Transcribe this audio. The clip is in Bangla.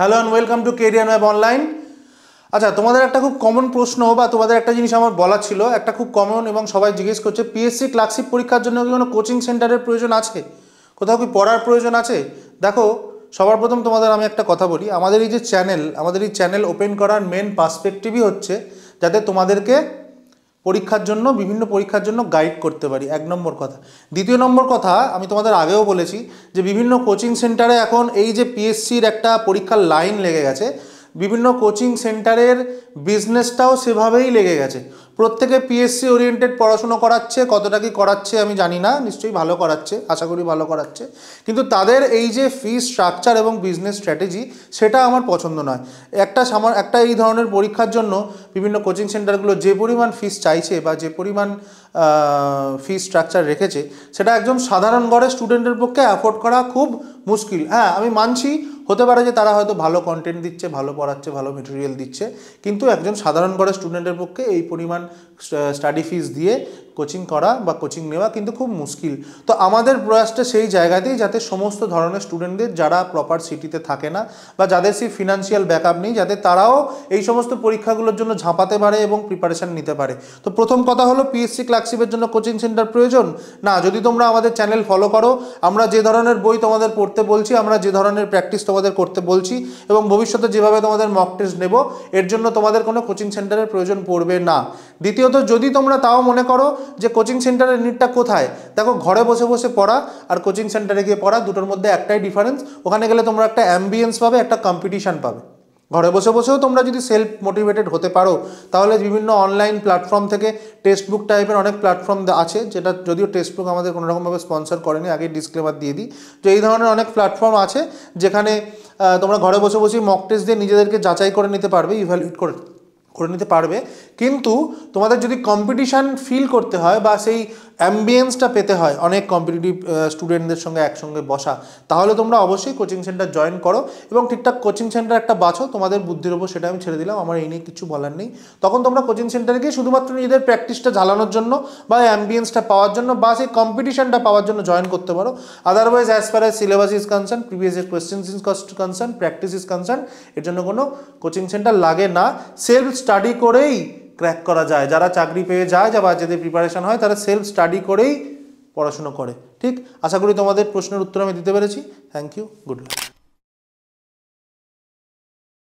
hello and welcome to career web online আচ্ছা তোমাদের একটা খুব কমন প্রশ্ন বা তোমাদের একটা জিনিস আমার বলা ছিল একটা খুব কমন এবং সবাই জিজ্ঞেস করছে পিএসসি ক্লাসিক পরীক্ষার জন্য কি কোনো কোচিং সেন্টারের প্রয়োজন আছে কোথাও কি পড়ার প্রয়োজন আছে দেখো সবার প্রথম তোমাদের আমি একটা কথা বলি আমাদের এই যে চ্যানেল আমাদের এই চ্যানেল ওপেন করার মেন পার্সপেক্টিভই হচ্ছে যাতে তোমাদেরকে পরীক্ষার জন্য বিভিন্ন পরীক্ষার জন্য গাইড করতে পারি এক নম্বর কথা দ্বিতীয় নম্বর কথা আমি তোমাদের আগেও বলেছি যে বিভিন্ন কোচিং সেন্টারে এখন এই যে পিএসসির একটা পরীক্ষার লাইন লেগে গেছে বিভিন্ন কোচিং সেন্টারের বিজনেসটাও সেভাবেই লেগে গেছে প্রত্যেকে পিএসসি ওরিয়েন্টেড পড়াশুনো করাচ্ছে কতটা কি করাচ্ছে আমি জানি না নিশ্চয়ই ভালো করাচ্ছে আশা করি ভালো করাচ্ছে কিন্তু তাদের এই যে ফি স্ট্রাকচার এবং বিজনেস স্ট্র্যাটেজি সেটা আমার পছন্দ নয় একটা সামার একটা এই ধরনের পরীক্ষার জন্য বিভিন্ন কোচিং সেন্টারগুলো যে পরিমাণ ফিস চাইছে বা যে পরিমাণ ফি স্ট্রাকচার রেখেছে সেটা একদম সাধারণ গড়ে স্টুডেন্টের পক্ষে অ্যাফোর্ড করা খুব মুশকিল হ্যাঁ আমি মানছি হতে পারে যে তারা হয়তো ভালো কন্টেন্ট দিচ্ছে ভালো পড়াচ্ছে ভালো মেটেরিয়াল দিচ্ছে কিন্তু একজন সাধারণ করা স্টুডেন্টের পক্ষে এই পরিমাণ স্টাডি ফিস দিয়ে কোচিং করা বা কোচিং নেওয়া কিন্তু খুব মুশকিল তো আমাদের প্রয়াসটা সেই জায়গাতেই যাতে সমস্ত ধরনের স্টুডেন্টদের যারা প্রপার সিটিতে থাকে না বা যাদের সেই ফিনান্সিয়াল ব্যাকআপ নেই যাতে তারাও এই সমস্ত পরীক্ষাগুলোর জন্য ঝাঁপাতে পারে এবং প্রিপারেশান নিতে পারে তো প্রথম কথা হলো পিএসসি ক্লার্কশিপের জন্য কোচিং সেন্টার প্রয়োজন না যদি তোমরা আমাদের চ্যানেল ফলো করো আমরা যে ধরনের বই তোমাদের পড়তে বলছি আমরা যে ধরনের প্র্যাকটিস তোমাদের তোমাদের করতে বলছি এবং ভবিষ্যতে যেভাবে তোমাদের মক টেস্ট নেব এর জন্য তোমাদের কোনো কোচিং সেন্টারের প্রয়োজন পড়বে না দ্বিতীয়ত যদি তোমরা তাও মনে করো যে কোচিং সেন্টারের নিটটা কোথায় দেখো ঘরে বসে বসে পড়া আর কোচিং সেন্টারে গিয়ে পড়া দুটোর মধ্যে একটাই ডিফারেন্স ওখানে গেলে তোমরা একটা অ্যাম্বিয়েন্স পাবে একটা কম্পিটিশান পাবে ঘরে বসে বসেও তোমরা যদি সেলফ মোটিভেটেড হতে পারো তাহলে বিভিন্ন অনলাইন প্ল্যাটফর্ম থেকে টেক্সট বুক টাইপের অনেক প্ল্যাটফর্ম আছে যেটা যদিও টেক্সট বুক আমাদের কোনোরকমভাবে স্পন্সর করেনি আগে ডিসক্লেমার দিয়ে দিই তো এই ধরনের অনেক প্ল্যাটফর্ম আছে যেখানে তোমরা ঘরে বসে বসেই মক টেস্ট দিয়ে নিজেদেরকে যাচাই করে নিতে পারবে ইভ্যালুয়েট করে করে নিতে পারবে কিন্তু তোমাদের যদি কম্পিটিশান ফিল করতে হয় বা সেই অ্যাম্বিয়েন্সটা পেতে হয় অনেক কম্পিটিটিভ স্টুডেন্টদের সঙ্গে একসঙ্গে বসা তাহলে তোমরা অবশ্যই কোচিং সেন্টার জয়েন করো এবং ঠিকঠাক কোচিং সেন্টার একটা বাছো তোমাদের বুদ্ধির ওপর সেটা আমি ছেড়ে দিলাম আমার এই নিয়ে কিছু বলার নেই তখন তোমরা কোচিং সেন্টারে গিয়ে শুধুমাত্র নিজেদের প্র্যাকটিসটা ঝালানোর জন্য বা অ্যাম্বিয়েন্সটা পাওয়ার জন্য বা সেই কম্পিটিশানটা পাওয়ার জন্য জয়েন করতে পারো otherwise as far as syllabus is concern previous year question is concern practice is concern এর জন্য কোনো কোচিং সেন্টার লাগে না সেলফ স্টাডি করেই ক্র্যাক করা যায় যারা চাকরি পেয়ে যায় বা যাদের প্রিপারেশান হয় তারা সেলফ স্টাডি করেই পড়াশুনো করে ঠিক আশা করি তোমাদের প্রশ্নের উত্তর আমি দিতে পেরেছি থ্যাংক ইউ গুড লাক